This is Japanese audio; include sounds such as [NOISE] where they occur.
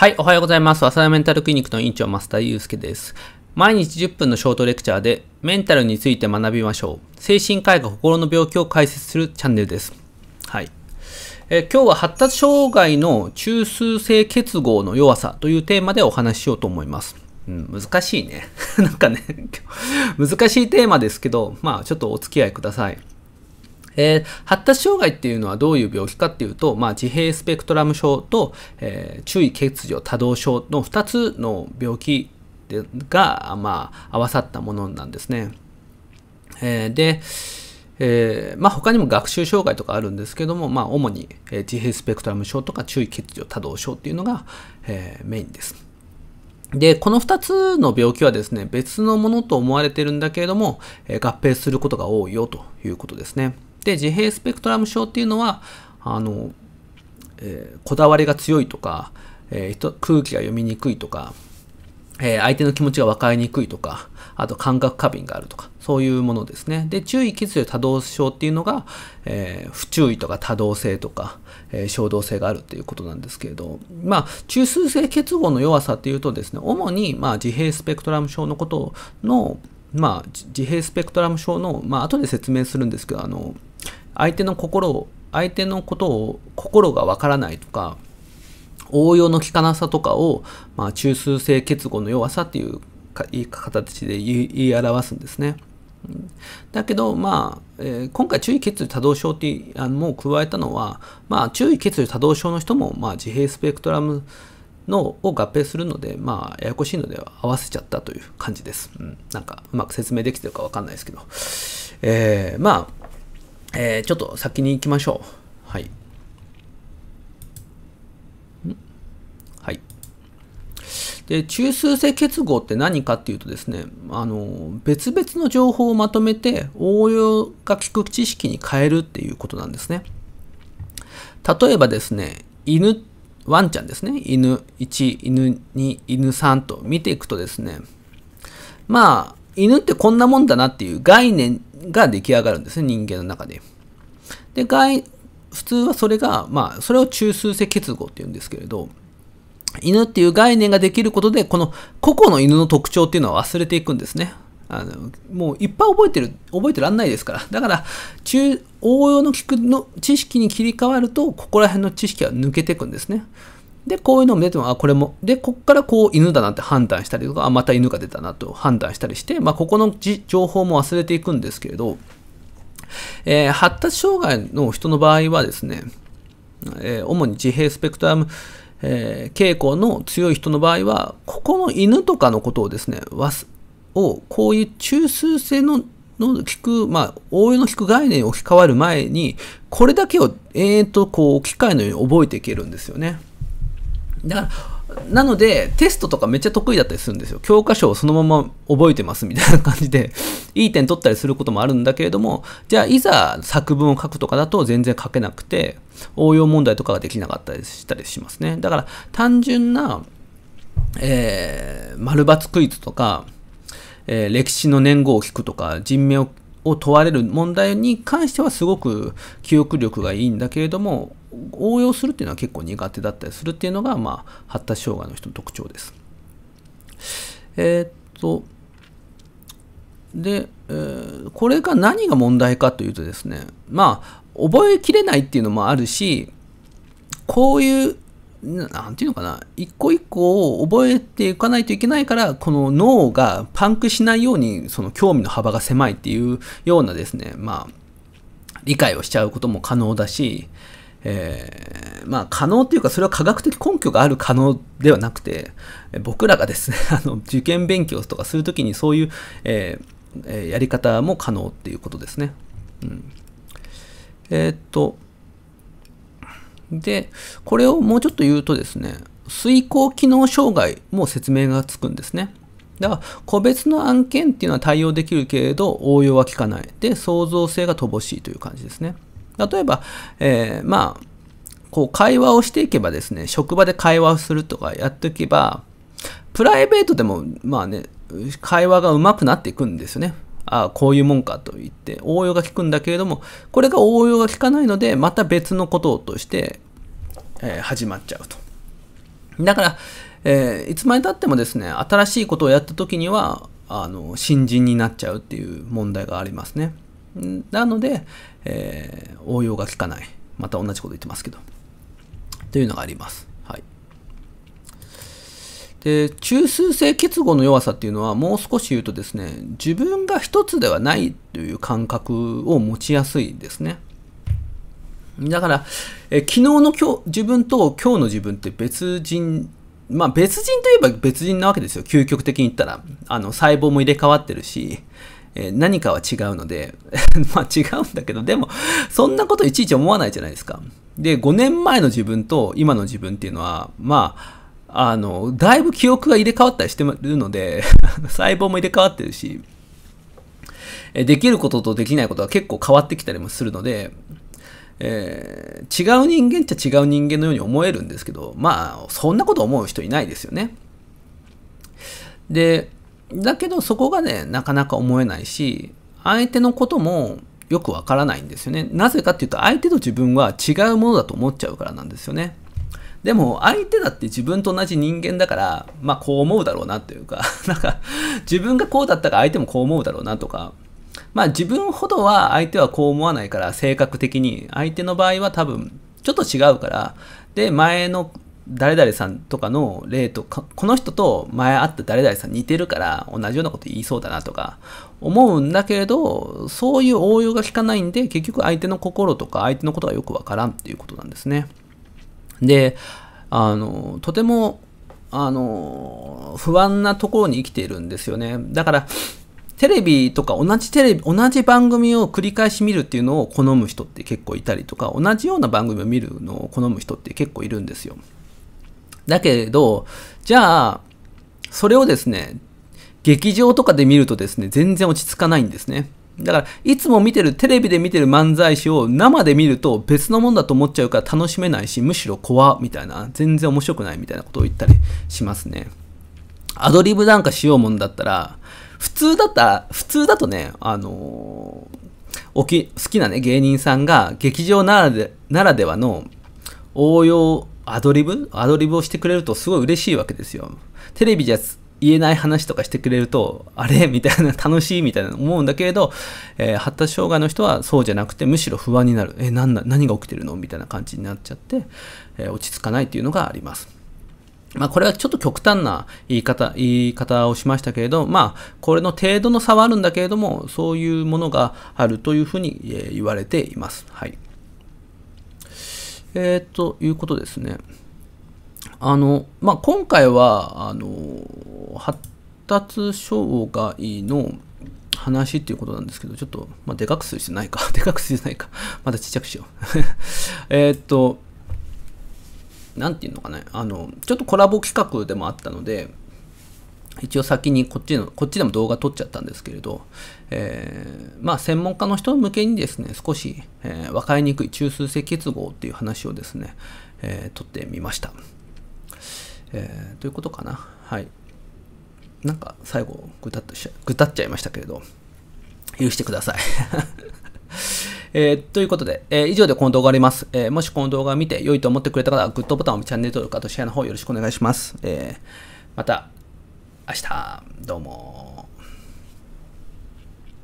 はい、おはようございます。浅田メンタルクリニックの院長、増田祐介です。毎日10分のショートレクチャーで、メンタルについて学びましょう。精神科医が心の病気を解説するチャンネルです。はい。え今日は発達障害の中枢性結合の弱さというテーマでお話ししようと思います。うん、難しいね。[LAUGHS] なんかね、難しいテーマですけど、まあちょっとお付き合いください。えー、発達障害っていうのはどういう病気かっていうと、まあ、自閉スペクトラム症と、えー、注意欠如多動症の2つの病気が、まあ、合わさったものなんですね。えー、で、えー、まあ、他にも学習障害とかあるんですけども、まあ、主に、え自閉スペクトラム症とか注意欠如多動症っていうのが、えメインです。で、この2つの病気はですね、別のものと思われてるんだけれども、え合併することが多いよということですね。で、自閉スペクトラム症っていうのは、あの、えー、こだわりが強いとか、えー、空気が読みにくいとか、えー、相手の気持ちが分かりにくいとか、あと感覚過敏があるとか、そういうものですね。で、注意欠如多動症っていうのが、えー、不注意とか多動性とか、えー、衝動性があるっていうことなんですけれど、まあ、中枢性結合の弱さっていうとですね、主に、まあ、自閉スペクトラム症のことの、まあ、自閉スペクトラム症の、まあ、後で説明するんですけど、あの、相手の心を相手のことを心がわからないとか応用の効かなさとかを、まあ、中枢性結合の弱さっていう形で言い表すんですね。だけど、まあえー、今回注意欠如多動症ってあのもう加えたのは、まあ、注意欠如多動症の人も、まあ、自閉スペクトラムのを合併するので、まあ、ややこしいので合わせちゃったという感じです。うん、なんかうまく説明できてるかわかんないですけど。えー、まあえー、ちょっと先に行きましょう。はい。はい。で、中枢性結合って何かっていうとですね、あの、別々の情報をまとめて応用が効く知識に変えるっていうことなんですね。例えばですね、犬、ワンちゃんですね、犬1、犬2、犬3と見ていくとですね、まあ、犬ってこんなもんだなっていう概念が出来上がるんですね、人間の中で。で外普通はそれが、まあ、それを中枢性結合っていうんですけれど、犬っていう概念ができることで、この個々の犬の特徴っていうのは忘れていくんですね。あのもういっぱい覚えてる、覚えてらんないですから。だから、中、応用のくの知識に切り替わると、ここら辺の知識は抜けていくんですね。で、こういうのも出ても、あ、これも、で、こっからこう犬だなって判断したりとか、あ、また犬が出たなと判断したりして、まあ、ここの情報も忘れていくんですけれど、えー、発達障害の人の場合はですね、えー、主に自閉スペクトラム、えー、傾向の強い人の場合は、ここの犬とかのことをですね、をこういう中枢性のの効く、まあ、応用の効く概念に置き換わる前に、これだけを延々とこう、機械のように覚えていけるんですよね。だから、なので、テストとかめっちゃ得意だったりするんですよ。教科書をそのまま覚えてますみたいな感じで、[LAUGHS] いい点取ったりすることもあるんだけれども、じゃあいざ作文を書くとかだと全然書けなくて、応用問題とかができなかったりしたりしますね。だから単純な、えー、丸抜クイズとか、えー、歴史の年号を聞くとか、人名を問われる問題に関してはすごく記憶力がいいんだけれども、応用するっていうのは結構苦手だったりするっていうのが、まあ、発達障害の人の特徴です。えー、っと、で、えー、これが何が問題かというとですね、まあ、覚えきれないっていうのもあるし、こういう、なんていうのかな、一個一個を覚えていかないといけないから、この脳がパンクしないように、その興味の幅が狭いっていうようなですね、まあ、理解をしちゃうことも可能だし、えー、まあ可能というかそれは科学的根拠がある可能ではなくて、僕らがですね、[LAUGHS] あの受験勉強とかするときにそういう、えー、やり方も可能っていうことですね。うん、えー、っと、で、これをもうちょっと言うとですね、遂行機能障害も説明がつくんですね。だから、個別の案件っていうのは対応できるけれど、応用は効かない。で、創造性が乏しいという感じですね。例えば、えー、まあ、こう会話をしていけばですね、職場で会話をするとかやっておけば、プライベートでも、まあね、会話が上手くなっていくんですよね。ああ、こういうもんかと言って、応用が効くんだけれども、これが応用が効かないので、また別のこととして、えー、始まっちゃうと。だから、えー、いつまでたってもですね、新しいことをやった時には、あの、新人になっちゃうっていう問題がありますね。なので、えー、応用が効かない。また同じこと言ってますけど。というのがあります。はい。で、中枢性結合の弱さっていうのは、もう少し言うとですね、自分が一つではないという感覚を持ちやすいですね。だから、え昨日の今日自分と今日の自分って別人、まあ別人といえば別人なわけですよ。究極的に言ったら。あの、細胞も入れ替わってるし、え何かは違うので [LAUGHS] まあ違うんだけど、でも、そんなこといちいち思わないじゃないですか。で、5年前の自分と今の自分っていうのは、まあ、あの、だいぶ記憶が入れ替わったりしてるので [LAUGHS] 細胞も入れ替わってるし、できることとできないことは結構変わってきたりもするので、えー、違う人間っちゃ違う人間のように思えるんですけど、まあ、そんなこと思う人いないですよね。で、だけどそこがね、なかなか思えないし、相手のこともよくわからないんですよね。なぜかっていうと、相手と自分は違うものだと思っちゃうからなんですよね。でも、相手だって自分と同じ人間だから、まあ、こう思うだろうなというか、[LAUGHS] なんか、自分がこうだったから相手もこう思うだろうなとか、まあ、自分ほどは相手はこう思わないから、性格的に、相手の場合は多分、ちょっと違うから、で、前の誰々さんとかの例とか、この人と前会った誰々さん似てるから同じようなこと言いそうだなとか思うんだけれど、そういう応用が効かないんで、結局相手の心とか相手のことがよくわからんっていうことなんですね。で、あの、とても、あの、不安なところに生きているんですよね。だから、テレビとか同じテレビ、同じ番組を繰り返し見るっていうのを好む人って結構いたりとか、同じような番組を見るのを好む人って結構いるんですよ。だけど、じゃあ、それをですね、劇場とかで見るとですね、全然落ち着かないんですね。だから、いつも見てる、テレビで見てる漫才師を生で見ると別のもんだと思っちゃうから楽しめないし、むしろ怖みたいな、全然面白くないみたいなことを言ったりしますね。アドリブなんかしようもんだったら、普通だったら、普通だとね、あのおき好きなね、芸人さんが劇場ならでならではの応用アドリブアドリブをしてくれるとすごい嬉しいわけですよ。テレビじゃ言えない話とかしてくれると、あれみたいな、楽しいみたいな思うんだけれど、えー、発達障害の人はそうじゃなくて、むしろ不安になる。えなんだ、何が起きてるのみたいな感じになっちゃって、えー、落ち着かないっていうのがあります。まあ、これはちょっと極端な言い方、言い方をしましたけれど、まあ、これの程度の差はあるんだけれども、そういうものがあるというふうに言われています。はい。えー、ということですね。あの、まあ、今回は、あの、発達障害の話っていうことなんですけど、ちょっと、まあ、でかくするじゃないか。[LAUGHS] でかくするじゃないか。まだちっちゃくしよう。[LAUGHS] えっと、なんていうのかね。あの、ちょっとコラボ企画でもあったので、一応先にこっちの、こっちでも動画撮っちゃったんですけれど、えー、まあ専門家の人向けにですね、少し、えー、分かりにくい中枢性結合っていう話をですね、えー、撮ってみました。えー、ということかな。はい。なんか最後、ぐたっとしちゃ、ぐたっちゃいましたけれど、許してください。[LAUGHS] えー、ということで、えー、以上でこの動画終わります、えー、もしこの動画を見て良いと思ってくれた方は、グッドボタンをチャンネル登録、あとシェアの方よろしくお願いします。えまた、明日、どうも。